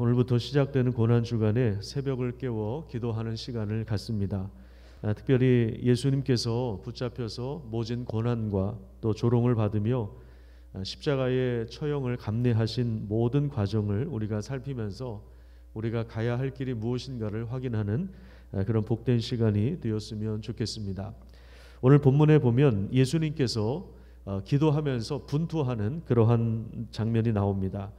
오늘부터 시작되는 고난 주간에 새벽을 깨워 기도하는 시간을 갖습니다. 아, 특별히 예수님께서 붙잡혀서 모진 고난과 또 조롱을 받으며 아, 십자가의 처형을 감내하신 모든 과정을 우리가 살피면서 우리가 가야 할 길이 무엇인가를 확인하는 아, 그런 복된 시간이 되었으면 좋겠습니다. 오늘 본문에 보면 예수님께서 어, 기도하면서 분투하는 그러한 장면이 나옵니다.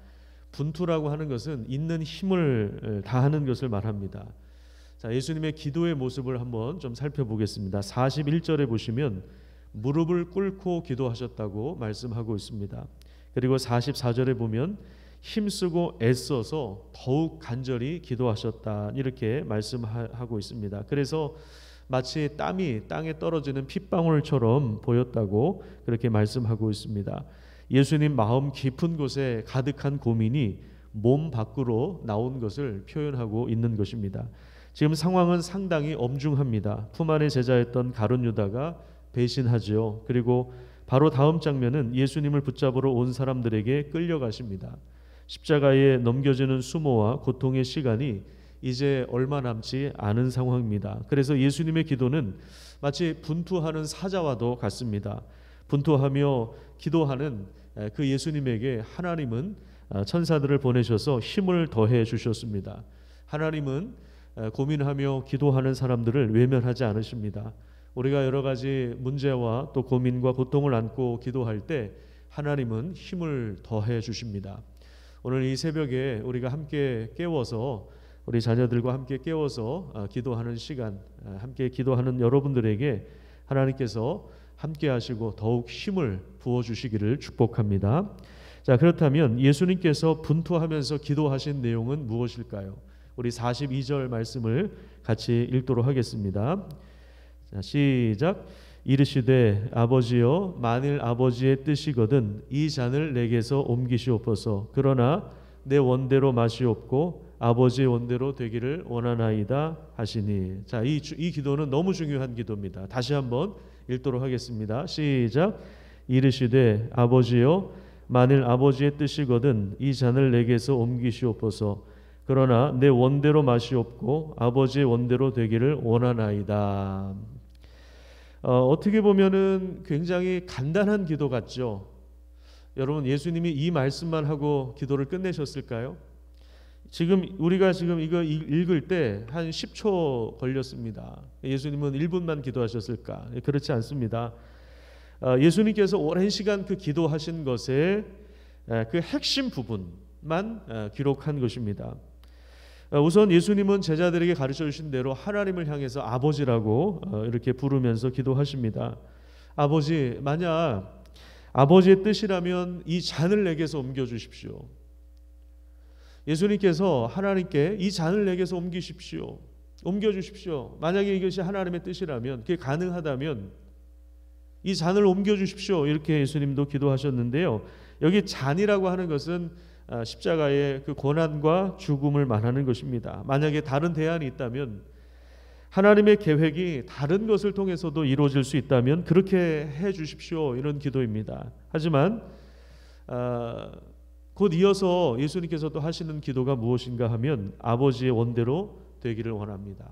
분투라고 하는 것은 있는 힘을 다하는 것을 말합니다. 자, 예수님의 기도의 모습을 한번 좀 살펴보겠습니다. 41절에 보시면 무릎을 꿇고 기도하셨다고 말씀하고 있습니다. 그리고 44절에 보면 힘쓰고 애써서 더욱 간절히 기도하셨다 이렇게 말씀하고 있습니다. 그래서 마치 땀이 땅에 떨어지는 핏방울처럼 보였다고 그렇게 말씀하고 있습니다. 예수님 마음 깊은 곳에 가득한 고민이 몸 밖으로 나온 것을 표현하고 있는 것입니다. 지금 상황은 상당히 엄중합니다. 품 안에 제자였던 가룟 유다가 배신하지요. 그리고 바로 다음 장면은 예수님을 붙잡으러 온 사람들에게 끌려가십니다. 십자가에 넘겨지는 수모와 고통의 시간이 이제 얼마 남지 않은 상황입니다. 그래서 예수님의 기도는 마치 분투하는 사자와도 같습니다. 분투하며 기도하는 그 예수님에게 하나님은 어, 천사들을 보내셔서 힘을 더해 주셨습니다. 하나님은 고민하며 기도하는 사람들을 외면하지 않으십니다. 우리가 여러 가지 문제와 또 고민과 고통을 안고 기도할 때 하나님은 힘을 더해 주십니다. 오늘 이 새벽에 우리가 함께 깨워서 우리 자녀들과 함께 깨워서 어, 기도하는 시간, 함께 기도하는 여러분들에게 하나님께서 함께 하시고 더욱 힘을 부어 주시기를 축복합니다. 자, 그렇다면 예수님께서 분투하면서 기도하신 내용은 무엇일까요? 우리 42절 말씀을 같이 읽도록 하겠습니다. 자, 시작. 이르시되 아버지여 만일 아버지의 뜻이거든 이 잔을 내게서 옮기시옵소서. 그러나 내 원대로 마시옵고 아버지의 원대로 되기를 원하나이다 하시니. 자, 이, 이 기도는 너무 중요한 기도입니다. 다시 한번 읽도록 하겠습니다. 시작. 이르시되 아버지여 만일 아버지의 뜻이거든 이 잔을 내게서 옮기시옵소서. 그러나 내 원대로 마시옵고 아버지의 원대로 되기를 원하나이다. 어, 어떻게 보면은 굉장히 간단한 기도 같죠. 여러분 예수님이 이 말씀만 하고 기도를 끝내셨을까요? 지금 우리가 지금 이거 읽을 때 한 10초 걸렸습니다. 예수님은 1분만 기도하셨을까? 예, 그렇지 않습니다. 어, 예수님께서 오랜 시간 그 기도하신 것의 예, 그 핵심 부분만 어, 기록한 것입니다. 어, 우선 예수님은 제자들에게 가르쳐 주신 대로 하나님을 향해서 아버지라고 이렇게 부르면서 기도하십니다. 아버지, 만약 아버지의 뜻이라면 이 잔을 내게서 옮겨 주십시오. 예수님께서 하나님께 이 잔을 내게서 옮기십시오. 옮겨주십시오. 만약에 이것이 하나님의 뜻이라면, 그게 가능하다면 이 잔을 옮겨주십시오. 이렇게 예수님도 기도하셨는데요. 여기 잔이라고 하는 것은 아, 십자가의 그 고난과 죽음을 말하는 것입니다. 만약에 다른 대안이 있다면 하나님의 계획이 다른 것을 통해서도 이루어질 수 있다면 그렇게 해 주십시오 이런 기도입니다. 하지만 어, 곧 이어서 예수님께서또 하시는 기도가 무엇인가 하면 아버지의 원대로 되기를 원합니다.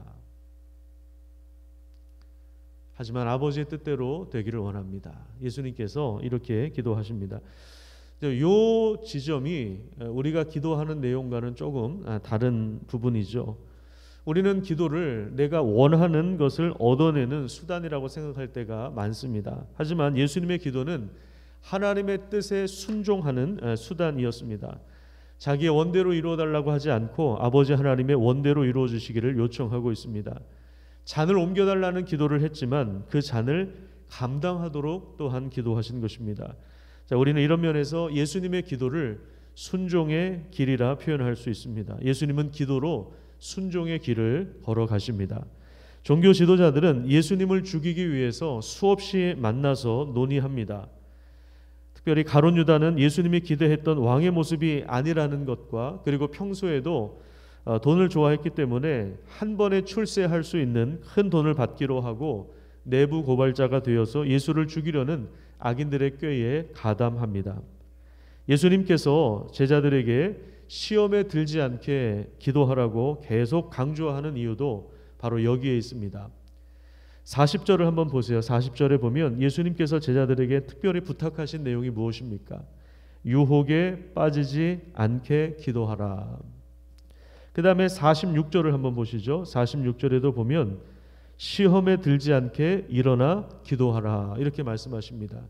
하지만 아버지의 뜻대로 되기를 원합니다. 예수님께서 이렇게 기도하십니다. 요 지점이 우리가 기도하는 내용과는 조금 아, 다른 부분이죠. 우리는 기도를 내가 원하는 것을 얻어내는 수단이라고 생각할 때가 많습니다. 하지만 예수님의 기도는 하나님의 뜻에 순종하는 수단이었습니다. 자기의 원대로 이루어 달라고 하지 않고 아버지 하나님의 원대로 이루어 주시기를 요청하고 있습니다. 잔을 옮겨 달라는 기도를 했지만 그 잔을 감당하도록 또한 기도하신 것입니다. 자, 우리는 이런 면에서 예수님의 기도를 순종의 길이라 표현할 수 있습니다. 예수님은 기도로 순종의 길을 걸어 가십니다. 종교 지도자들은 예수님을 죽이기 위해서 수없이 만나서 논의합니다. 특별히 가론 유다는 예수님이 기대했던 왕의 모습이 아니라는 것과 그리고 평소에도 어, 돈을 좋아했기 때문에 한 번에 출세할 수 있는 큰 돈을 받기로 하고 내부 고발자가 되어서 예수를 죽이려는 악인들의 꾀에 가담합니다. 예수님께서 제자들에게 시험에 들지 않게 기도하라고 계속 강조하는 이유도 바로 여기에 있습니다. 40절을 한번 보세요. 40절에 보면 예수님께서 제자들에게 특별히 부탁하신 내용이 무엇입니까? 유혹에 빠지지 않게 기도하라. 그 다음에 46절을 한번 보시죠. 46절에도 보면 시험에 들지 않게 일어나 기도하라. 이렇게 말씀하십니다.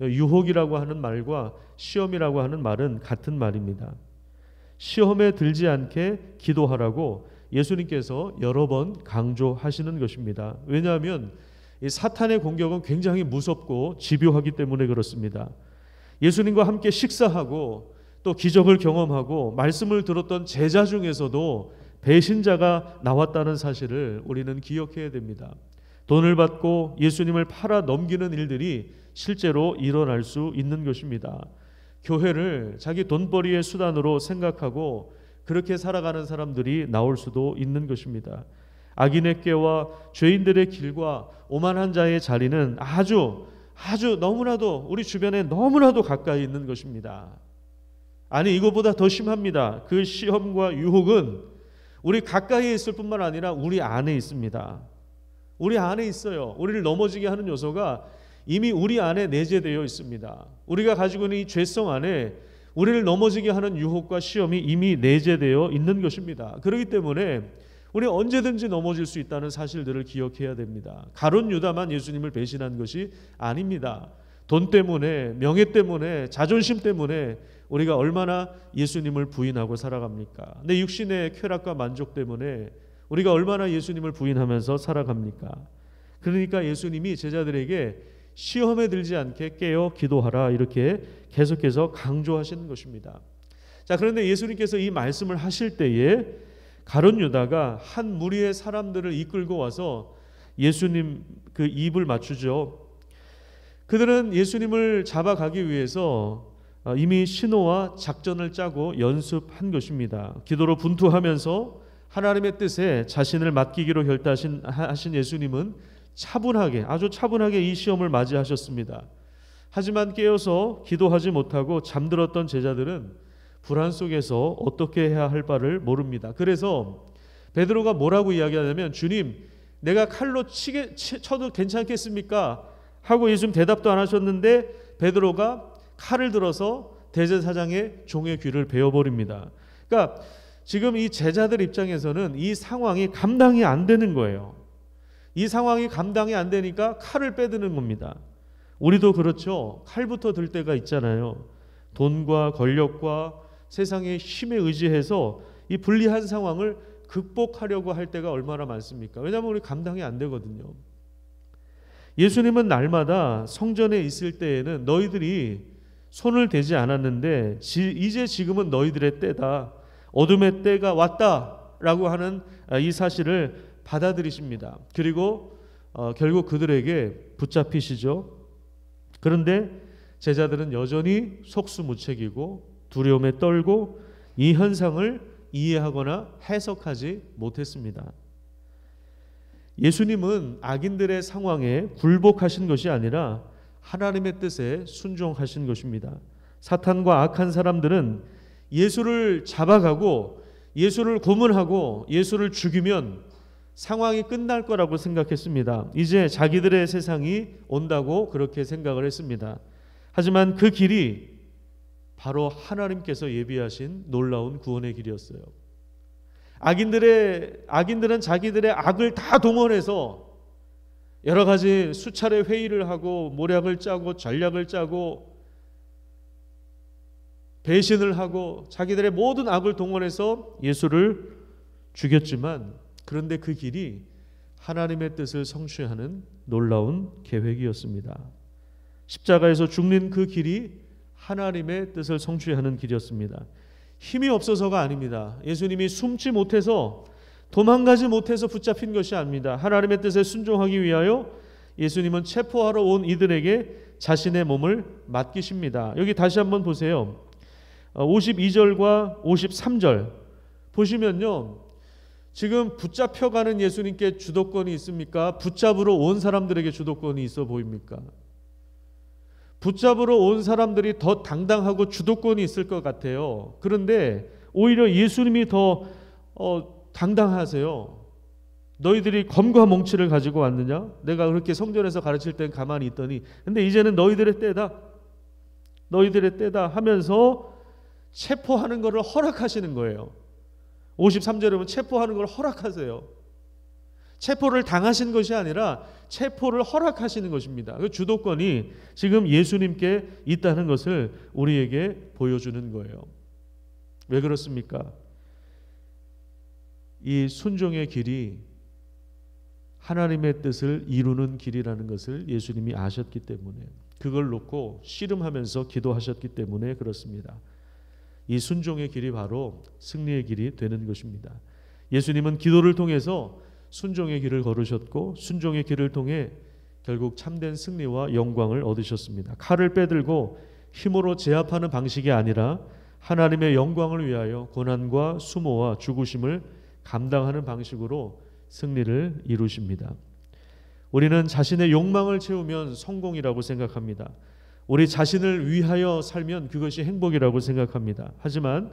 유혹이라고 하는 말과 시험이라고 하는 말은 같은 말입니다. 시험에 들지 않게 기도하라고 예수님께서 여러 번 강조하시는 것입니다. 왜냐하면 사탄의 공격은 굉장히 무섭고 집요하기 때문에 그렇습니다. 예수님과 함께 식사하고 또 기적을 경험하고 말씀을 들었던 제자 중에서도 배신자가 나왔다는 사실을 우리는 기억해야 됩니다. 돈을 받고 예수님을 팔아 넘기는 일들이 실제로 일어날 수 있는 것입니다. 교회를 자기 돈벌이의 수단으로 생각하고 그렇게 살아가는 사람들이 나올 수도 있는 것입니다. 악인의 꾀와 죄인들의 길과 오만한 자의 자리는 아주 아주 너무나도 우리 주변에 너무나도 가까이 있는 것입니다. 아니 이거보다 더 심합니다. 그 시험과 유혹은 우리 가까이에 있을 뿐만 아니라 우리 안에 있습니다. 우리 안에 있어요. 우리를 넘어지게 하는 요소가 이미 우리 안에 내재되어 있습니다. 우리가 가지고 있는 이 죄성 안에 우리를 넘어지게 하는 유혹과 시험이 이미 내재되어 있는 것입니다. 그렇기 때문에 우리 언제든지 넘어질 수 있다는 사실들을 기억해야 됩니다. 가론 유다만 예수님을 배신한 것이 아닙니다. 돈 때문에, 명예 때문에, 자존심 때문에 우리가 얼마나 예수님을 부인하고 살아갑니까? 내 육신의 쾌락과 만족 때문에 우리가 얼마나 예수님을 부인하면서 살아갑니까? 그러니까 예수님이 제자들에게 시험에 들지 않게 깨어 기도하라 이렇게 계속해서 강조하시는 것입니다. 자, 그런데 예수님께서 이 말씀을 하실 때에 가론 유다가 한 무리의 사람들을 이끌고 와서 예수님 그 입을 맞추죠. 그들은 예수님을 잡아가기 위해서 어, 이미 신호와 작전을 짜고 연습한 것입니다. 기도로 분투하면서 하나님의 뜻에 자신을 맡기기로 결단하신 예수님은 차분하게 아주 차분하게 이 시험을 맞이하셨습니다. 하지만 깨어서 기도하지 못하고 잠들었던 제자들은 불안 속에서 어떻게 해야 할 바를 모릅니다. 그래서 베드로가 뭐라고 이야기하냐면 주님 내가 칼로 치게, 쳐도 괜찮겠습니까? 하고 예수님 대답도 안 하셨는데 베드로가 칼을 들어서 대제사장의 종의 귀를 베어버립니다. 그러니까 지금 이 제자들 입장에서는 이 상황이 감당이 안 되는 거예요. 이 상황이 감당이 안 되니까 칼을 빼드는 겁니다. 우리도 그렇죠. 칼부터 들 때가 있잖아요. 돈과 권력과 세상의 힘에 의지해서 이 불리한 상황을 극복하려고 할 때가 얼마나 많습니까? 왜냐하면 우리 감당이 안 되거든요. 예수님은 날마다 성전에 있을 때에는 너희들이 손을 대지 않았는데 이제 지금은 너희들의 때다. 어둠의 때가 왔다라고 하는 이 사실을 받아들이십니다. 그리고 어, 결국 그들에게 붙잡히시죠. 그런데 제자들은 여전히 속수무책이고 두려움에 떨고 이 현상을 이해하거나 해석하지 못했습니다. 예수님은 악인들의 상황에 굴복하신 것이 아니라 하나님의 뜻에 순종하신 것입니다. 사탄과 악한 사람들은 예수를 잡아가고 예수를 고문하고 예수를 죽이면 상황이 끝날 거라고 생각했습니다. 이제 자기들의 세상이 온다고 그렇게 생각을 했습니다. 하지만 그 길이 바로 하나님께서 예비하신 놀라운 구원의 길이었어요. 악인들의 악인들은 자기들의 악을 다 동원해서 여러 가지 수차례 회의를 하고 모략을 짜고 전략을 짜고 배신을 하고 자기들의 모든 악을 동원해서 예수를 죽였지만 그런데 그 길이 하나님의 뜻을 성취하는 놀라운 계획이었습니다. 십자가에서 죽는 그 길이 하나님의 뜻을 성취하는 길이었습니다. 힘이 없어서가 아닙니다. 예수님이 숨지 못해서 도망가지 못해서 붙잡힌 것이 아닙니다. 하나님의 뜻에 순종하기 위하여 예수님은 체포하러 온 이들에게 자신의 몸을 맡기십니다. 여기 다시 한번 보세요. 52절과 어, 53절 보시면요. 지금 붙잡혀가는 예수님께 주도권이 있습니까? 붙잡으러 온 사람들에게 주도권이 있어 보입니까? 붙잡으러 온 사람들이 더 당당하고 주도권이 있을 것 같아요. 그런데 오히려 예수님이 더 어, 당당하세요. 너희들이 검과 몽치를 가지고 왔느냐? 내가 그렇게 성전에서 가르칠 땐 가만히 있더니 근데 이제는 너희들의 때다. 너희들의 때다 하면서 체포하는 것을 허락하시는 거예요. 53절에 보면 체포하는 걸 허락하세요. 체포를 당하신 것이 아니라 체포를 허락하시는 것입니다. 그 주도권이 지금 예수님께 있다는 것을 우리에게 보여주는 거예요. 왜 그렇습니까? 이 순종의 길이 하나님의 뜻을 이루는 길이라는 것을 예수님이 아셨기 때문에 그걸 놓고 씨름하면서 기도하셨기 때문에 그렇습니다. 이 순종의 길이 바로 승리의 길이 되는 것입니다. 예수님은 기도를 통해서 순종의 길을 걸으셨고 순종의 길을 통해 결국 참된 승리와 영광을 얻으셨습니다. 칼을 빼들고 힘으로 제압하는 방식이 아니라 하나님의 영광을 위하여 고난과 수모와 죽으심을 감당하는 방식으로 승리를 이루십니다. 우리는 자신의 욕망을 채우면 성공이라고 생각합니다. 우리 자신을 위하여 살면 그것이 행복이라고 생각합니다. 하지만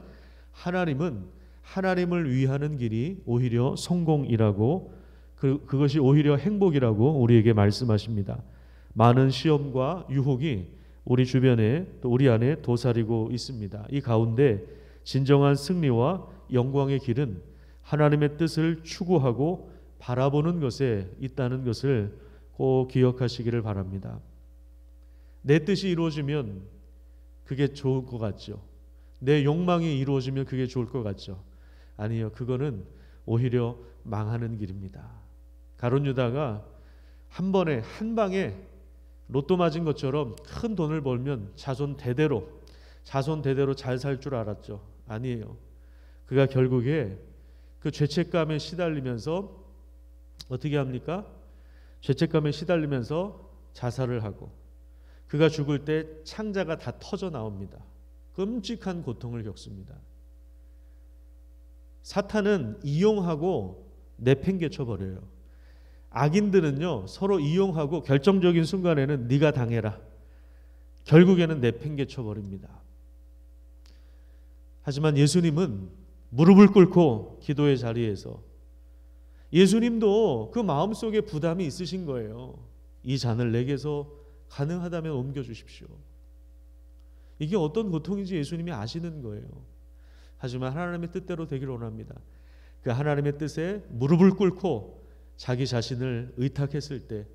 하나님은 하나님을 위하는 길이 오히려 성공이라고 그, 그것이 오히려 행복이라고 우리에게 말씀하십니다. 많은 시험과 유혹이 우리 주변에 또 우리 안에 도사리고 있습니다. 이 가운데 진정한 승리와 영광의 길은 하나님의 뜻을 추구하고 바라보는 것에 있다는 것을 꼭 기억하시기를 바랍니다. 내 뜻이 이루어지면 그게 좋을 것 같죠. 내 욕망이 이루어지면 그게 좋을 것 같죠. 아니요. 그거는 오히려 망하는 길입니다. 가론 유다가 한 번에 한 방에 로또 맞은 것처럼 큰 돈을 벌면 자손 대대로 자손 대대로 잘 살 줄 알았죠. 아니에요. 그가 결국에 그 죄책감에 시달리면서 어떻게 합니까? 죄책감에 시달리면서 자살을 하고 그가 죽을 때 창자가 다 터져 나옵니다. 끔찍한 고통을 겪습니다. 사탄은 이용하고 내팽개쳐 버려요. 악인들은요 서로 이용하고 결정적인 순간에는 네가 당해라. 결국에는 내팽개쳐 버립니다. 하지만 예수님은 무릎을 꿇고 기도의 자리에서 예수님도 그 마음속에 부담이 있으신 거예요. 이 잔을 내게서 가능하다면 옮겨 주십시오. 이게 어떤 고통인지 예수님이 아시는 거예요. 하지만 하나님의 뜻대로 되길 원합니다. 그 하나님의 뜻에 무릎을 꿇고 자기 자신을 의탁했을 때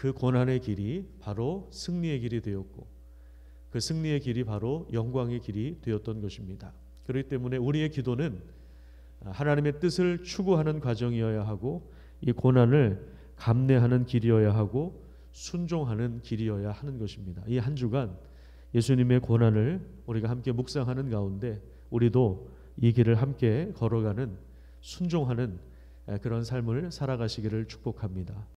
그 고난의 길이 바로 승리의 길이 되었고 그 승리의 길이 바로 영광의 길이 되었던 것입니다. 그렇기 때문에 우리의 기도는 하나님의 뜻을 추구하는 과정이어야 하고 이 고난을 감내하는 길이어야 하고 순종하는 길이어야 하는 것입니다. 이 한 주간 예수님의 고난을 우리가 함께 묵상하는 가운데 우리도 이 길을 함께 걸어가는 순종하는 그런 삶을 살아가시기를 축복합니다.